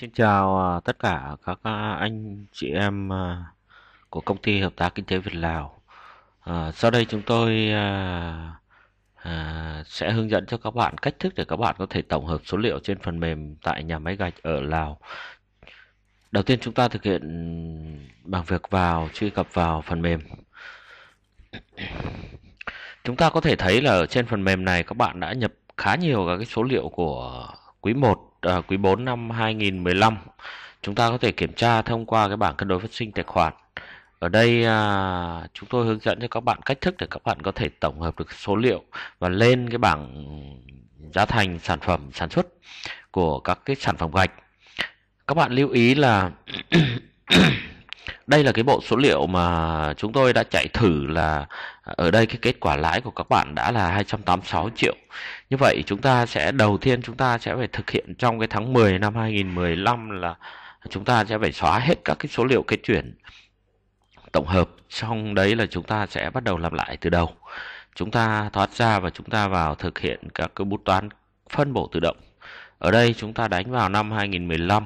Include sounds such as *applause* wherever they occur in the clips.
Xin chào à, tất cả các à, anh chị em à, của công ty hợp tác kinh tế Việt Lào. sau đây chúng tôi sẽ hướng dẫn cho các bạn cách thức để các bạn có thể tổng hợp số liệu trên phần mềm tại nhà máy gạch ở Lào. Đầu tiên chúng ta thực hiện bằng việc vào truy cập vào phần mềm. Chúng ta có thể thấy là ở trên phần mềm này các bạn đã nhập khá nhiều các cái số liệu của quý 1 uh, quý 4 năm 2015 chúng ta có thể kiểm tra thông qua cái bảng cân đối phát sinh tài khoản ở đây à, chúng tôi hướng dẫn cho các bạn cách thức để các bạn có thể tổng hợp được số liệu và lên cái bảng giá thành sản phẩm sản xuất của các cái sản phẩm gạch. Các bạn lưu ý là *coughs* đây là cái bộ số liệu mà chúng tôi đã chạy thử là ở đây cái kết quả lãi của các bạn đã là 286 triệu. Như vậy chúng ta sẽ đầu tiên chúng ta sẽ phải thực hiện trong cái tháng 10 năm 2015 là chúng ta sẽ phải xóa hết các cái số liệu cái chuyển tổng hợp trong đấy là chúng ta sẽ bắt đầu làm lại từ đầu chúng ta thoát ra và chúng ta vào thực hiện các cái bút toán phân bổ tự động ở đây chúng ta đánh vào năm 2015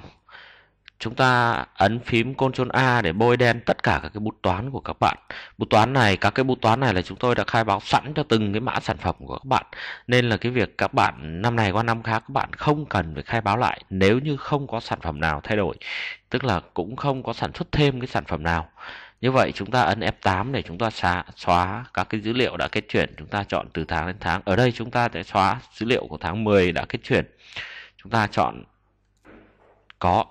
chúng ta ấn phím Ctrl A để bôi đen tất cả các cái bút toán của các bạn. Bút toán này, các cái bút toán này là chúng tôi đã khai báo sẵn cho từng cái mã sản phẩm của các bạn. Nên là cái việc các bạn năm này qua năm khác các bạn không cần phải khai báo lại nếu như không có sản phẩm nào thay đổi. Tức là cũng không có sản xuất thêm cái sản phẩm nào. Như vậy chúng ta ấn F8 để chúng ta xóa, xóa các cái dữ liệu đã kết chuyển. Chúng ta chọn từ tháng đến tháng. Ở đây chúng ta sẽ xóa dữ liệu của tháng 10 đã kết chuyển. Chúng ta chọn có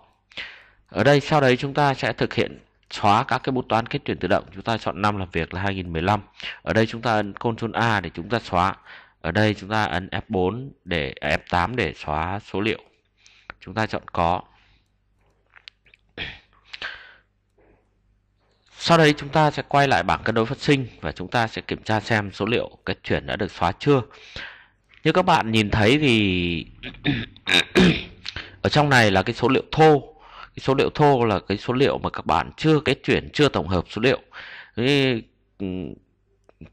ở đây sau đấy chúng ta sẽ thực hiện xóa các cái bút toán kết tuyển tự động. Chúng ta chọn năm làm việc là 2015. Ở đây chúng ta ấn Ctrl A để chúng ta xóa. Ở đây chúng ta ấn F4 để F8 để xóa số liệu. Chúng ta chọn có. Sau đấy chúng ta sẽ quay lại bảng cân đối phát sinh và chúng ta sẽ kiểm tra xem số liệu kết chuyển đã được xóa chưa. Như các bạn nhìn thấy thì *coughs* ở trong này là cái số liệu thô cái số liệu thô là cái số liệu mà các bạn chưa kết chuyển chưa tổng hợp số liệu cái, ừ,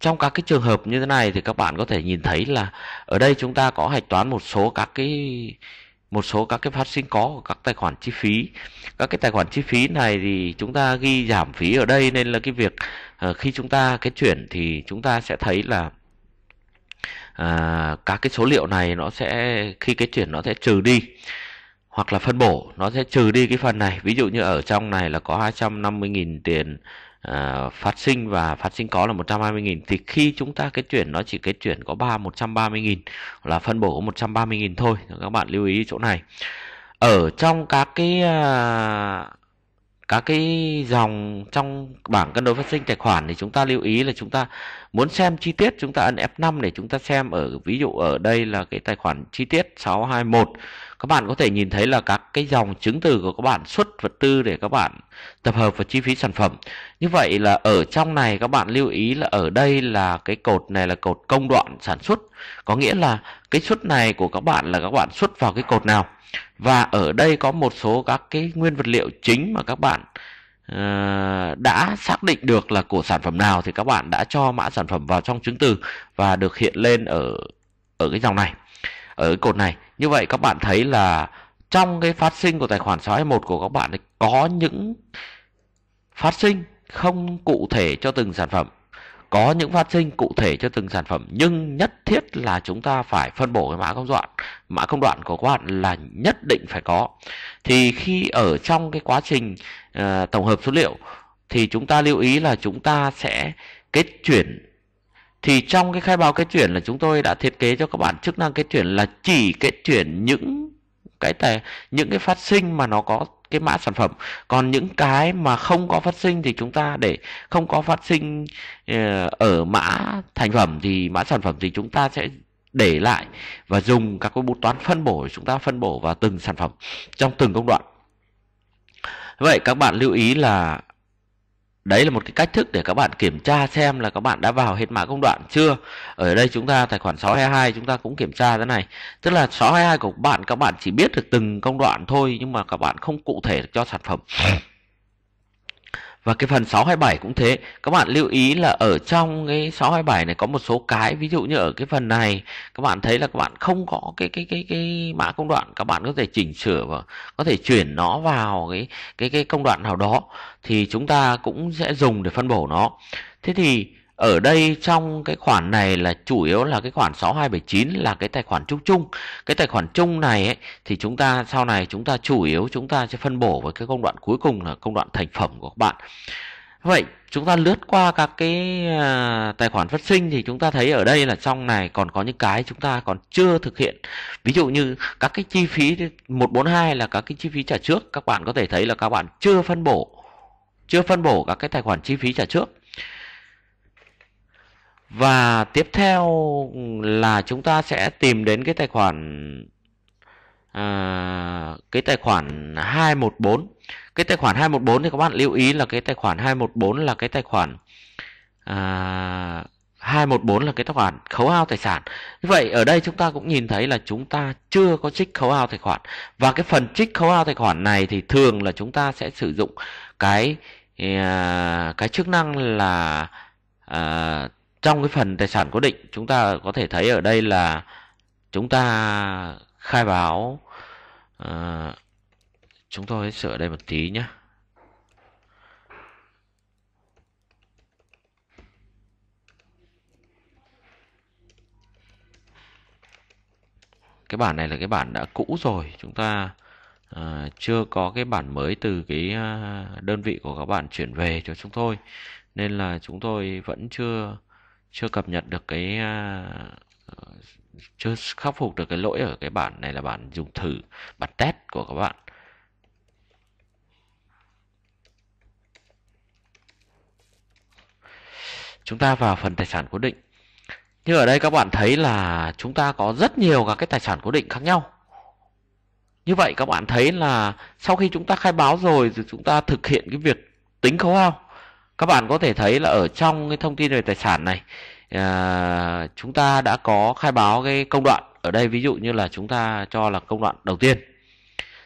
trong các cái trường hợp như thế này thì các bạn có thể nhìn thấy là ở đây chúng ta có hạch toán một số các cái một số các cái phát sinh có của các tài khoản chi phí các cái tài khoản chi phí này thì chúng ta ghi giảm phí ở đây nên là cái việc uh, khi chúng ta cái chuyển thì chúng ta sẽ thấy là uh, các cái số liệu này nó sẽ khi cái chuyển nó sẽ trừ đi hoặc là phân bổ nó sẽ trừ đi cái phần này ví dụ như ở trong này là có 250.000 tiền à, phát sinh và phát sinh có là 120.000 thì khi chúng ta kết chuyển nó chỉ kết chuyển có 3 130.000 là phân bổ có 130.000 thôi các bạn lưu ý chỗ này ở trong các cái à, các cái dòng trong bảng cân đối phát sinh tài khoản thì chúng ta lưu ý là chúng ta muốn xem chi tiết chúng ta ấn F5 để chúng ta xem ở ví dụ ở đây là cái tài khoản chi tiết 621 các bạn có thể nhìn thấy là các cái dòng chứng từ của các bạn xuất vật tư để các bạn tập hợp và chi phí sản phẩm như vậy là ở trong này các bạn lưu ý là ở đây là cái cột này là cột công đoạn sản xuất có nghĩa là cái xuất này của các bạn là các bạn xuất vào cái cột nào và ở đây có một số các cái nguyên vật liệu chính mà các bạn uh, đã xác định được là của sản phẩm nào thì các bạn đã cho mã sản phẩm vào trong chứng từ và được hiện lên ở ở cái dòng này ở cái cột này như vậy các bạn thấy là trong cái phát sinh của tài khoản 621 của các bạn có những phát sinh không cụ thể cho từng sản phẩm có những phát sinh cụ thể cho từng sản phẩm nhưng nhất thiết là chúng ta phải phân bổ cái mã công đoạn mã công đoạn của các bạn là nhất định phải có thì khi ở trong cái quá trình uh, tổng hợp số liệu thì chúng ta lưu ý là chúng ta sẽ kết chuyển thì trong cái khai báo kết chuyển là chúng tôi đã thiết kế cho các bạn chức năng kết chuyển là chỉ kết chuyển những cái tài những cái phát sinh mà nó có cái mã sản phẩm còn những cái mà không có phát sinh thì chúng ta để không có phát sinh ờ, ở mã thành phẩm thì mã sản phẩm thì chúng ta sẽ để lại và dùng các cái bút toán phân bổ chúng ta phân bổ vào từng sản phẩm trong từng công đoạn vậy các bạn lưu ý là đấy là một cái cách thức để các bạn kiểm tra xem là các bạn đã vào hết mã công đoạn chưa ở đây chúng ta tài khoản 622 chúng ta cũng kiểm tra thế này tức là 622 của bạn các bạn chỉ biết được từng công đoạn thôi nhưng mà các bạn không cụ thể cho sản phẩm và cái phần 627 cũng thế. Các bạn lưu ý là ở trong cái 627 này có một số cái ví dụ như ở cái phần này các bạn thấy là các bạn không có cái cái cái cái mã công đoạn các bạn có thể chỉnh sửa và có thể chuyển nó vào cái cái cái công đoạn nào đó thì chúng ta cũng sẽ dùng để phân bổ nó. Thế thì ở đây trong cái khoản này là chủ yếu là cái khoản 6279 là cái tài khoản chung chung. Cái tài khoản chung này ấy, thì chúng ta sau này chúng ta chủ yếu chúng ta sẽ phân bổ với cái công đoạn cuối cùng là công đoạn thành phẩm của các bạn. Vậy chúng ta lướt qua các cái à, tài khoản phát sinh thì chúng ta thấy ở đây là trong này còn có những cái chúng ta còn chưa thực hiện. Ví dụ như các cái chi phí 142 là các cái chi phí trả trước các bạn có thể thấy là các bạn chưa phân bổ chưa phân bổ các cái tài khoản chi phí trả trước và tiếp theo là chúng ta sẽ tìm đến cái tài khoản à, cái tài khoản 214. Cái tài khoản 214 thì các bạn lưu ý là cái tài khoản 214 là cái tài khoản à, 214 là cái tài khoản khấu hao tài sản. Như vậy ở đây chúng ta cũng nhìn thấy là chúng ta chưa có trích khấu hao tài khoản. Và cái phần trích khấu hao tài khoản này thì thường là chúng ta sẽ sử dụng cái à, cái chức năng là à, trong cái phần tài sản cố định chúng ta có thể thấy ở đây là chúng ta khai báo à, chúng tôi sửa đây một tí nhé cái bản này là cái bản đã cũ rồi chúng ta à, chưa có cái bản mới từ cái ờ, đơn vị của các bạn chuyển về cho chúng tôi nên là chúng tôi vẫn chưa chưa cập nhật được cái uh, chưa khắc phục được cái lỗi ở cái bản này là bản dùng thử bản test của các bạn chúng ta vào phần tài sản cố định như ở đây các bạn thấy là chúng ta có rất nhiều các cái tài sản cố định khác nhau như vậy các bạn thấy là sau khi chúng ta khai báo rồi thì chúng ta thực hiện cái việc tính khấu hao các bạn có thể thấy là ở trong cái thông tin về tài sản này à, chúng ta đã có khai báo cái công đoạn ở đây ví dụ như là chúng ta cho là công đoạn đầu tiên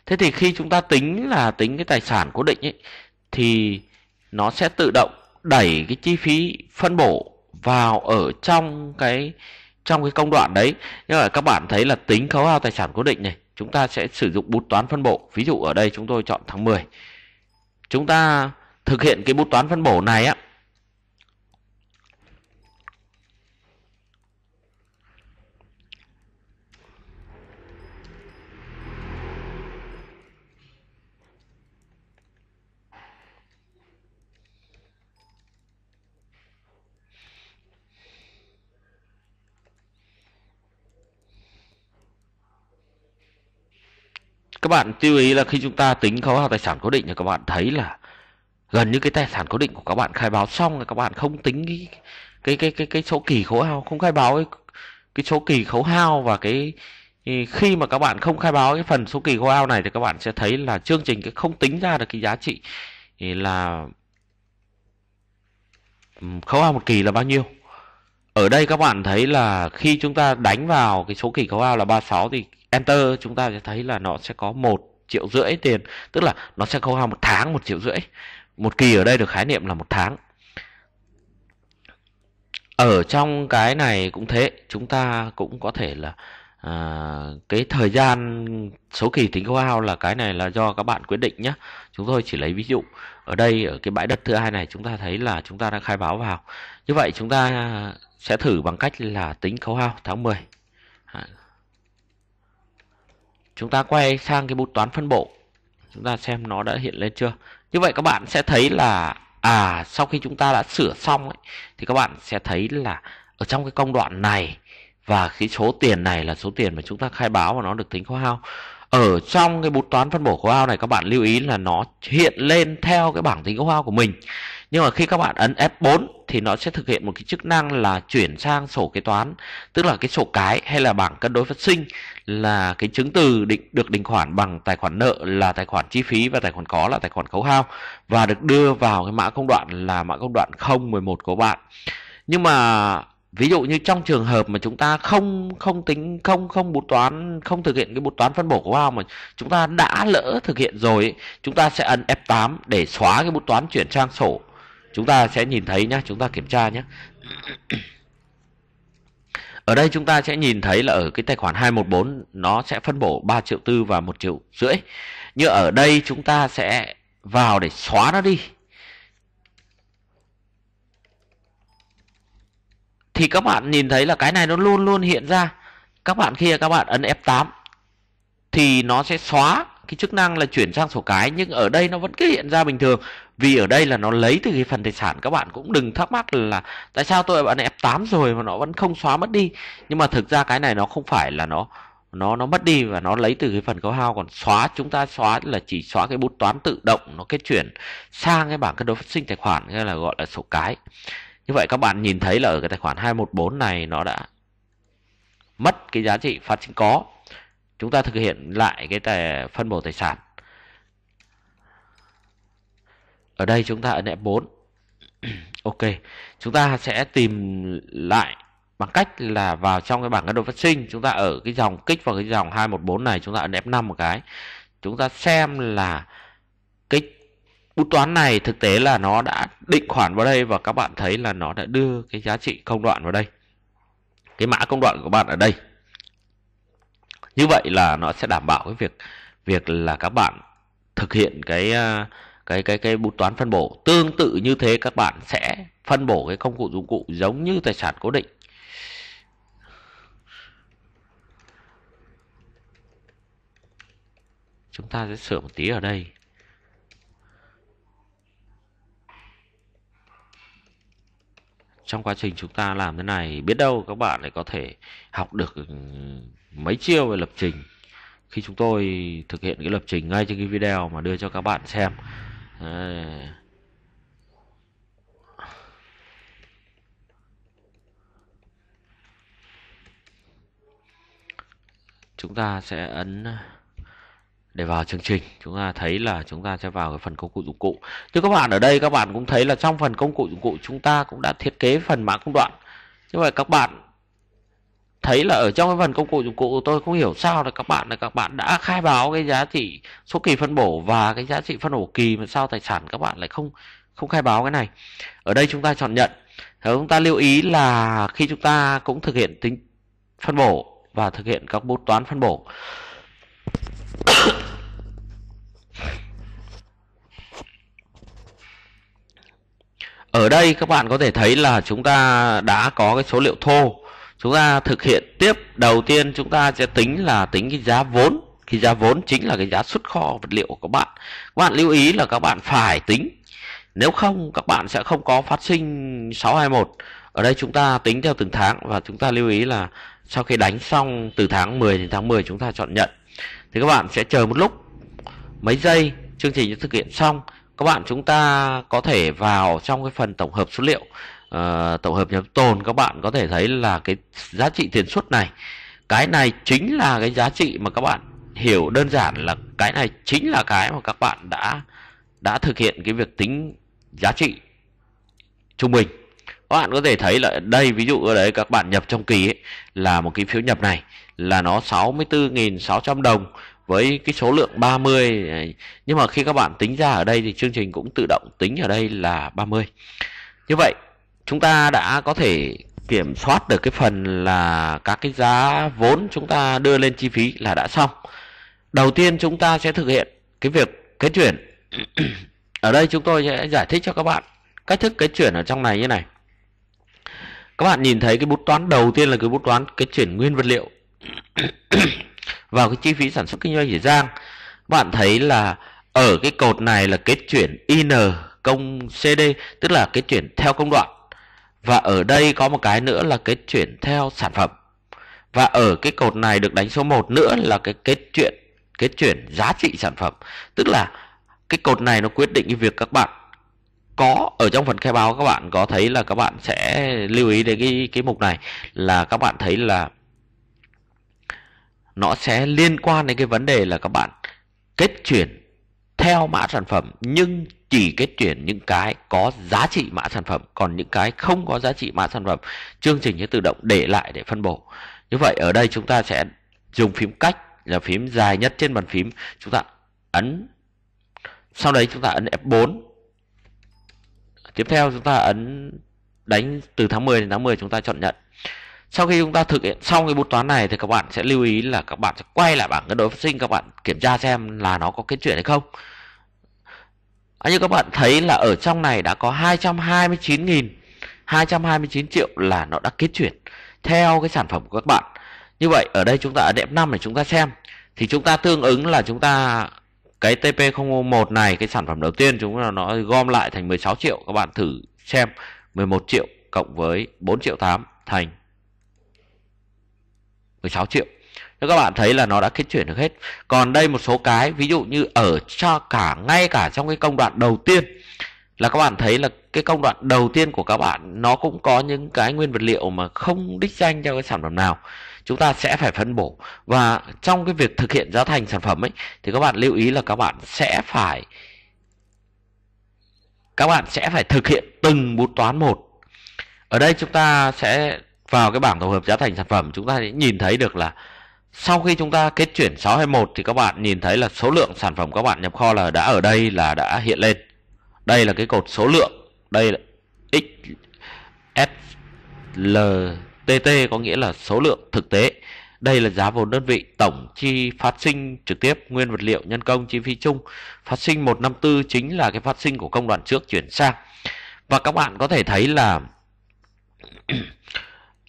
thế thì khi chúng ta tính là tính cái tài sản cố định ấy, thì nó sẽ tự động đẩy cái chi phí phân bổ vào ở trong cái trong cái công đoạn đấy nhưng mà các bạn thấy là tính khấu hao tài sản cố định này chúng ta sẽ sử dụng bút toán phân bổ ví dụ ở đây chúng tôi chọn tháng 10 chúng ta thực hiện cái bút toán phân bổ này á các bạn lưu ý là khi chúng ta tính khấu hao tài sản cố định thì các bạn thấy là gần như cái tài sản cố định của các bạn khai báo xong là các bạn không tính cái cái cái cái, cái số kỳ khấu hao không khai báo cái, cái số kỳ khấu hao và cái khi mà các bạn không khai báo cái phần số kỳ khấu hao này thì các bạn sẽ thấy là chương trình cái không tính ra được cái giá trị là khấu hao một kỳ là bao nhiêu ở đây các bạn thấy là khi chúng ta đánh vào cái số kỳ khấu hao là 36 thì enter chúng ta sẽ thấy là nó sẽ có một triệu rưỡi tiền tức là nó sẽ khấu hao một tháng một triệu rưỡi một kỳ ở đây được khái niệm là một tháng ở trong cái này cũng thế chúng ta cũng có thể là à, cái thời gian số kỳ tính khấu hao là cái này là do các bạn quyết định nhé chúng tôi chỉ lấy ví dụ ở đây ở cái bãi đất thứ hai này chúng ta thấy là chúng ta đã khai báo vào như vậy chúng ta sẽ thử bằng cách là tính khấu hao tháng 10 chúng ta quay sang cái bút toán phân bổ chúng ta xem nó đã hiện lên chưa như vậy các bạn sẽ thấy là à sau khi chúng ta đã sửa xong ấy, thì các bạn sẽ thấy là ở trong cái công đoạn này và cái số tiền này là số tiền mà chúng ta khai báo và nó được tính khấu hao ở trong cái bút toán phân bổ khấu hao này các bạn lưu ý là nó hiện lên theo cái bảng tính khấu hao của mình nhưng mà khi các bạn ấn F4 thì nó sẽ thực hiện một cái chức năng là chuyển sang sổ kế toán tức là cái sổ cái hay là bảng cân đối phát sinh là cái chứng từ định được định khoản bằng tài khoản nợ là tài khoản chi phí và tài khoản có là tài khoản khấu hao và được đưa vào cái mã công đoạn là mã công đoạn 011 của bạn nhưng mà ví dụ như trong trường hợp mà chúng ta không không tính không không bút toán không thực hiện cái bút toán phân bổ khấu hao mà chúng ta đã lỡ thực hiện rồi chúng ta sẽ ấn F8 để xóa cái bút toán chuyển sang sổ chúng ta sẽ nhìn thấy nhé chúng ta kiểm tra nhé ở đây chúng ta sẽ nhìn thấy là ở cái tài khoản 214 nó sẽ phân bổ 3 triệu tư và một triệu rưỡi như ở đây chúng ta sẽ vào để xóa nó đi thì các bạn nhìn thấy là cái này nó luôn luôn hiện ra các bạn khi các bạn ấn F8 thì nó sẽ xóa cái chức năng là chuyển sang sổ cái nhưng ở đây nó vẫn cứ hiện ra bình thường vì ở đây là nó lấy từ cái phần tài sản các bạn cũng đừng thắc mắc là tại sao tôi bạn F8 rồi mà nó vẫn không xóa mất đi nhưng mà thực ra cái này nó không phải là nó nó nó mất đi và nó lấy từ cái phần khấu hao còn xóa chúng ta xóa là chỉ xóa cái bút toán tự động nó kết chuyển sang cái bảng cân đối phát sinh tài khoản hay là gọi là sổ cái như vậy các bạn nhìn thấy là ở cái tài khoản 214 này nó đã mất cái giá trị phát sinh có chúng ta thực hiện lại cái tài phân bổ tài sản ở đây chúng ta ấn F4 *clears throat* ok chúng ta sẽ tìm lại bằng cách là vào trong cái bảng cán độ phát sinh chúng ta ở cái dòng kích vào cái dòng 214 này chúng ta ấn F5 một cái chúng ta xem là cái bút toán này thực tế là nó đã định khoản vào đây và các bạn thấy là nó đã đưa cái giá trị công đoạn vào đây cái mã công đoạn của bạn ở đây như vậy là nó sẽ đảm bảo cái việc việc là các bạn thực hiện cái à, cái cái cái bút toán phân bổ tương tự như thế các bạn sẽ phân bổ cái công cụ dụng cụ giống như tài sản cố định chúng ta sẽ sửa một tí ở đây trong quá trình chúng ta làm thế này biết đâu các bạn lại có thể học được ừ, mấy chiêu về lập trình khi chúng tôi thực hiện cái lập trình ngay trên cái video mà đưa cho các bạn xem ờ. chúng ta sẽ ấn để vào chương trình chúng ta thấy là chúng ta sẽ vào cái phần công cụ dụng cụ như các bạn ở đây các bạn cũng thấy là trong phần công cụ dụng cụ chúng ta cũng đã thiết kế phần mã công đoạn như vậy các bạn thấy là ở trong cái phần công cụ dụng cụ tôi không hiểu sao là các bạn là các bạn đã khai báo cái giá trị số kỳ phân bổ và cái giá trị phân bổ kỳ mà sao tài sản các bạn lại không không khai báo cái này ở đây chúng ta chọn nhận Thế chúng ta lưu ý là khi chúng ta cũng thực hiện tính phân bổ và thực hiện các bút toán phân bổ ở đây các bạn có thể thấy là chúng ta đã có cái số liệu thô chúng ta thực hiện tiếp đầu tiên chúng ta sẽ tính là tính cái giá vốn cái giá vốn chính là cái giá xuất kho vật liệu của các bạn các bạn lưu ý là các bạn phải tính nếu không các bạn sẽ không có phát sinh 621 ở đây chúng ta tính theo từng tháng và chúng ta lưu ý là sau khi đánh xong từ tháng 10 đến tháng 10 chúng ta chọn nhận thì các bạn sẽ chờ một lúc mấy giây chương trình sẽ thực hiện xong các bạn chúng ta có thể vào trong cái phần tổng hợp số liệu uh, tổng hợp nhập tồn các bạn có thể thấy là cái giá trị tiền suất này cái này chính là cái giá trị mà các bạn hiểu đơn giản là cái này chính là cái mà các bạn đã đã thực hiện cái việc tính giá trị trung bình các bạn có thể thấy là đây ví dụ ở đấy các bạn nhập trong kỳ ấy, là một cái phiếu nhập này là nó 64.600 đồng với cái số lượng 30 này. nhưng mà khi các bạn tính ra ở đây thì chương trình cũng tự động tính ở đây là 30 như vậy chúng ta đã có thể kiểm soát được cái phần là các cái giá vốn chúng ta đưa lên chi phí là đã xong đầu tiên chúng ta sẽ thực hiện cái việc kế chuyển ở đây chúng tôi sẽ giải thích cho các bạn cách thức kế chuyển ở trong này như này các bạn nhìn thấy cái bút toán đầu tiên là cái bút toán kế chuyển nguyên vật liệu vào cái chi phí sản xuất kinh doanh của Giang. Bạn thấy là ở cái cột này là kết chuyển IN công CD tức là kết chuyển theo công đoạn. Và ở đây có một cái nữa là kết chuyển theo sản phẩm. Và ở cái cột này được đánh số 1 nữa là cái kết chuyển kết chuyển giá trị sản phẩm. Tức là cái cột này nó quyết định cái việc các bạn có ở trong phần khai báo các bạn có thấy là các bạn sẽ lưu ý đến cái cái mục này là các bạn thấy là nó sẽ liên quan đến cái vấn đề là các bạn kết chuyển theo mã sản phẩm nhưng chỉ kết chuyển những cái có giá trị mã sản phẩm còn những cái không có giá trị mã sản phẩm chương trình sẽ tự động để lại để phân bổ như vậy ở đây chúng ta sẽ dùng phím cách là phím dài nhất trên bàn phím chúng ta ấn sau đấy chúng ta ấn F4 tiếp theo chúng ta ấn đánh từ tháng 10 đến tháng 10 chúng ta chọn nhận sau khi chúng ta thực hiện xong cái bút toán này thì các bạn sẽ lưu ý là các bạn sẽ quay lại bảng cân đối phát sinh các bạn kiểm tra xem là nó có kết chuyển hay không à, như các bạn thấy là ở trong này đã có 229.000 229 triệu là nó đã kết chuyển theo cái sản phẩm của các bạn như vậy ở đây chúng ta ở đẹp năm để chúng ta xem thì chúng ta tương ứng là chúng ta cái TP001 này cái sản phẩm đầu tiên chúng ta nó gom lại thành 16 triệu các bạn thử xem 11 triệu cộng với 4 triệu 8 thành 16 triệu Thế các bạn thấy là nó đã kết chuyển được hết Còn đây một số cái Ví dụ như ở cho cả ngay cả trong cái công đoạn đầu tiên Là các bạn thấy là cái công đoạn đầu tiên của các bạn Nó cũng có những cái nguyên vật liệu mà không đích danh cho cái sản phẩm nào Chúng ta sẽ phải phân bổ Và trong cái việc thực hiện giá thành sản phẩm ấy Thì các bạn lưu ý là các bạn sẽ phải Các bạn sẽ phải thực hiện từng bút toán một Ở đây chúng ta sẽ vào cái bảng tổng hợp giá thành sản phẩm chúng ta sẽ nhìn thấy được là sau khi chúng ta kết chuyển 621 thì các bạn nhìn thấy là số lượng sản phẩm các bạn nhập kho là đã ở đây là đã hiện lên. Đây là cái cột số lượng, đây là XSLTT có nghĩa là số lượng thực tế. Đây là giá vốn đơn vị tổng chi phát sinh trực tiếp nguyên vật liệu nhân công chi phí chung. Phát sinh 154 chính là cái phát sinh của công đoạn trước chuyển sang. Và các bạn có thể thấy là *clears throat*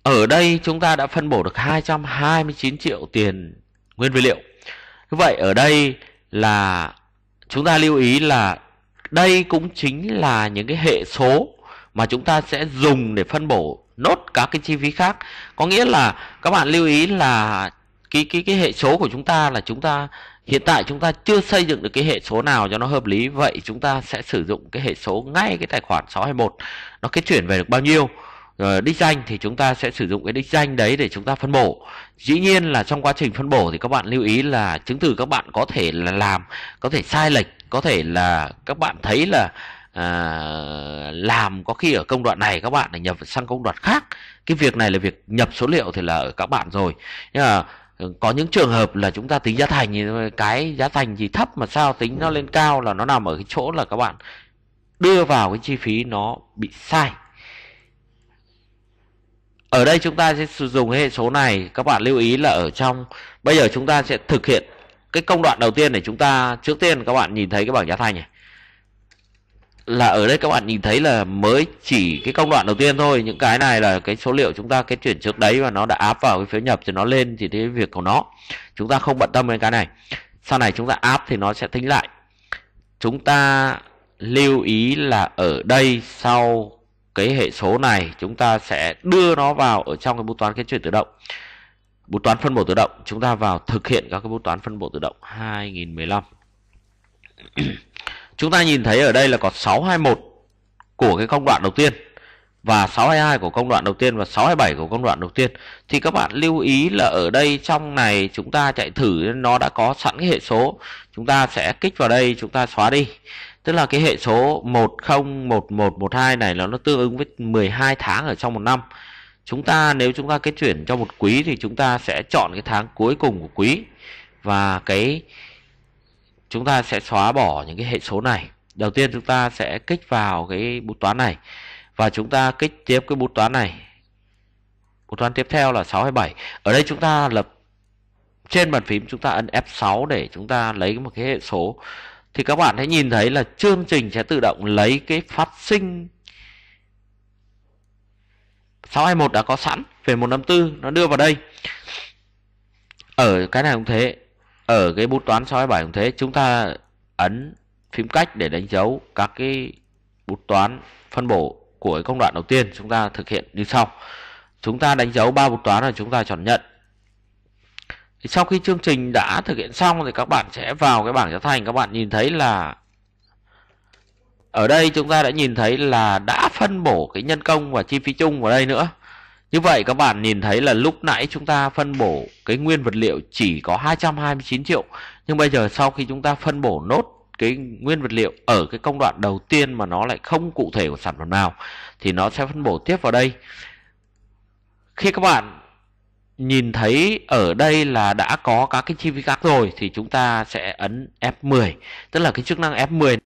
Ở đây chúng ta đã phân bổ được 229 triệu tiền nguyên vật liệu. Như vậy ở đây là chúng ta lưu ý là đây cũng chính là những cái hệ số mà chúng ta sẽ dùng để phân bổ nốt các cái chi phí khác. Có nghĩa là các bạn lưu ý là cái cái cái hệ số của chúng ta là chúng ta hiện tại chúng ta chưa xây dựng được cái hệ số nào cho nó hợp lý vậy chúng ta sẽ sử dụng cái hệ số ngay cái tài khoản 621 nó kết chuyển về được bao nhiêu rồi ờ, đích danh thì chúng ta sẽ sử dụng cái đích danh đấy để chúng ta phân bổ dĩ nhiên là trong quá trình phân bổ thì các bạn lưu ý là chứng từ các bạn có thể là làm có thể sai lệch có thể là các bạn thấy là à, làm có khi ở công đoạn này các bạn lại nhập sang công đoạn khác cái việc này là việc nhập số liệu thì là ở các bạn rồi nhưng mà ừ, có những trường hợp là chúng ta tính giá thành cái giá thành gì thấp mà sao tính nó lên cao là nó nằm ở cái chỗ là các bạn đưa vào cái chi phí nó bị sai ở đây chúng ta sẽ sử dụng hệ số này các bạn lưu ý là ở trong bây giờ chúng ta sẽ thực hiện cái công đoạn đầu tiên để chúng ta trước tiên các bạn nhìn thấy cái bảng giá thành này là ở đây các bạn nhìn thấy là mới chỉ cái công đoạn đầu tiên thôi những cái này là cái số liệu chúng ta cái chuyển trước đấy và nó đã áp vào cái phiếu nhập thì nó lên thì cái việc của nó chúng ta không bận tâm đến cái này sau này chúng ta áp thì nó sẽ tính lại chúng ta lưu ý là ở đây sau cái hệ số này chúng ta sẽ đưa nó vào ở trong cái bút toán kết chuyển tự động bút toán phân bổ tự động chúng ta vào thực hiện các cái bút toán phân bổ tự động 2015 *clears throat* chúng ta nhìn thấy ở đây là có 621 của cái công đoạn đầu tiên và 622 của công đoạn đầu tiên và 627 của công đoạn đầu tiên thì các bạn lưu ý là ở đây trong này chúng ta chạy thử nó đã có sẵn cái hệ số chúng ta sẽ kích vào đây chúng ta xóa đi Tức là cái hệ số 101112 này là nó tương ứng với 12 tháng ở trong một năm. Chúng ta nếu chúng ta kết chuyển cho một quý thì chúng ta sẽ chọn cái tháng cuối cùng của quý và cái chúng ta sẽ xóa bỏ những cái hệ số này. Đầu tiên chúng ta sẽ kích vào cái bút toán này và chúng ta kích tiếp cái bút toán này. Bút toán tiếp theo là 6 hay 7. Ở đây chúng ta lập trên bàn phím chúng ta ấn F6 để chúng ta lấy một cái hệ số thì các bạn hãy nhìn thấy là chương trình sẽ tự động lấy cái phát sinh 621 đã có sẵn về 154 nó đưa vào đây ở cái này cũng thế ở cái bút toán 627 cũng thế chúng ta ấn phím cách để đánh dấu các cái bút toán phân bổ của công đoạn đầu tiên chúng ta thực hiện như sau chúng ta đánh dấu ba bút toán là chúng ta chọn nhận thì sau khi chương trình đã thực hiện xong thì các bạn sẽ vào cái bảng giá thành các bạn nhìn thấy là ở đây chúng ta đã nhìn thấy là đã phân bổ cái nhân công và chi phí chung vào đây nữa như vậy các bạn nhìn thấy là lúc nãy chúng ta phân bổ cái nguyên vật liệu chỉ có 229 triệu nhưng bây giờ sau khi chúng ta phân bổ nốt cái nguyên vật liệu ở cái công đoạn đầu tiên mà nó lại không cụ thể của sản phẩm nào thì nó sẽ phân bổ tiếp vào đây khi các bạn nhìn thấy ở đây là đã có các cái chi phí khác rồi thì chúng ta sẽ ấn F10 tức là cái chức năng F10